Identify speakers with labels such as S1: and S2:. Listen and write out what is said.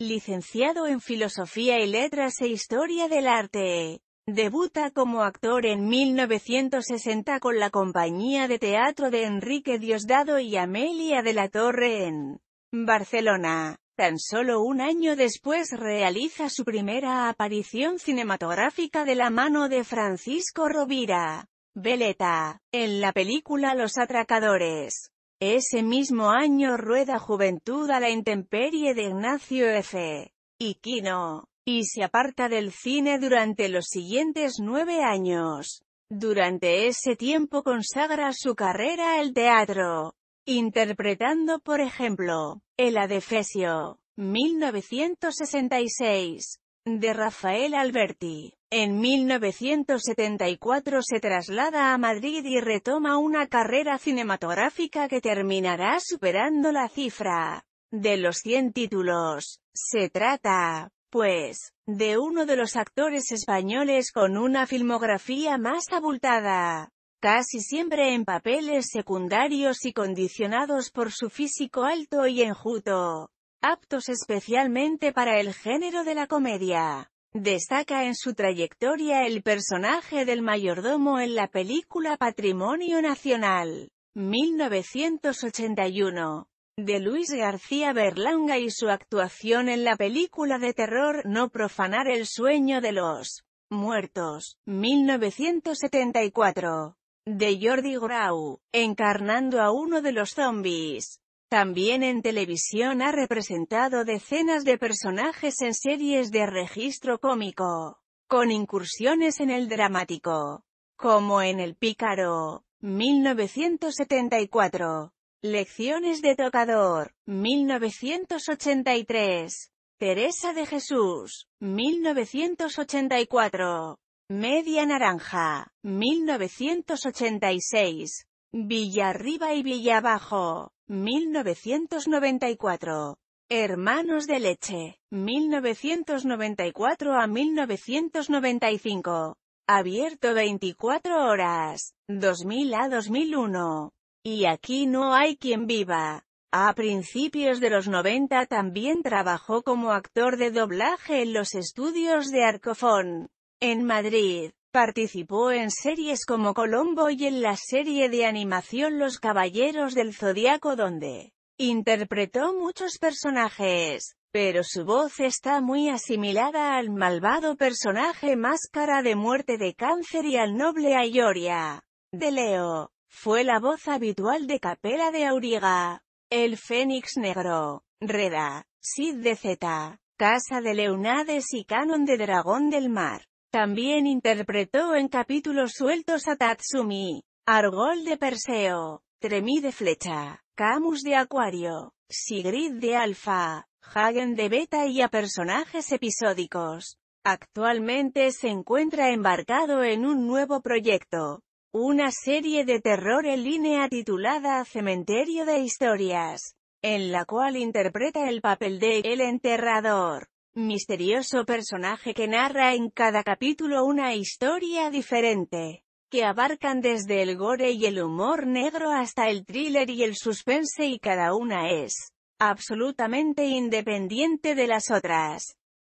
S1: Licenciado en Filosofía y Letras e Historia del Arte. Debuta como actor en 1960 con la compañía de teatro de Enrique Diosdado y Amelia de la Torre en Barcelona. Tan solo un año después realiza su primera aparición cinematográfica de la mano de Francisco Rovira, Veleta, en la película Los Atracadores. Ese mismo año rueda Juventud a la intemperie de Ignacio F. Iquino, y se aparta del cine durante los siguientes nueve años. Durante ese tiempo consagra su carrera al teatro, interpretando por ejemplo, El Adefesio, 1966, de Rafael Alberti. En 1974 se traslada a Madrid y retoma una carrera cinematográfica que terminará superando la cifra de los 100 títulos. Se trata, pues, de uno de los actores españoles con una filmografía más abultada, casi siempre en papeles secundarios y condicionados por su físico alto y enjuto aptos especialmente para el género de la comedia. Destaca en su trayectoria el personaje del mayordomo en la película Patrimonio Nacional, 1981, de Luis García Berlanga y su actuación en la película de terror No profanar el sueño de los muertos, 1974, de Jordi Grau, encarnando a uno de los zombies. También en televisión ha representado decenas de personajes en series de registro cómico, con incursiones en el dramático, como en El Pícaro, 1974, Lecciones de Tocador, 1983, Teresa de Jesús, 1984, Media Naranja, 1986, Villa arriba y Villa abajo, 1994. Hermanos de leche, 1994 a 1995. Abierto 24 horas, 2000 a 2001. Y aquí no hay quien viva. A principios de los 90 también trabajó como actor de doblaje en los estudios de Arcofón, en Madrid. Participó en series como Colombo y en la serie de animación Los Caballeros del Zodiaco donde interpretó muchos personajes, pero su voz está muy asimilada al malvado personaje Máscara de Muerte de Cáncer y al noble Ayoria de Leo. Fue la voz habitual de Capela de Auriga, El Fénix Negro, Reda, Sid de Zeta, Casa de Leonades y Canon de Dragón del Mar. También interpretó en capítulos sueltos a Tatsumi, Argol de Perseo, Tremi de Flecha, Camus de Acuario, Sigrid de Alfa, Hagen de Beta y a personajes episódicos. Actualmente se encuentra embarcado en un nuevo proyecto, una serie de terror en línea titulada Cementerio de Historias, en la cual interpreta el papel de El Enterrador misterioso personaje que narra en cada capítulo una historia diferente, que abarcan desde el gore y el humor negro hasta el thriller y el suspense y cada una es absolutamente independiente de las otras.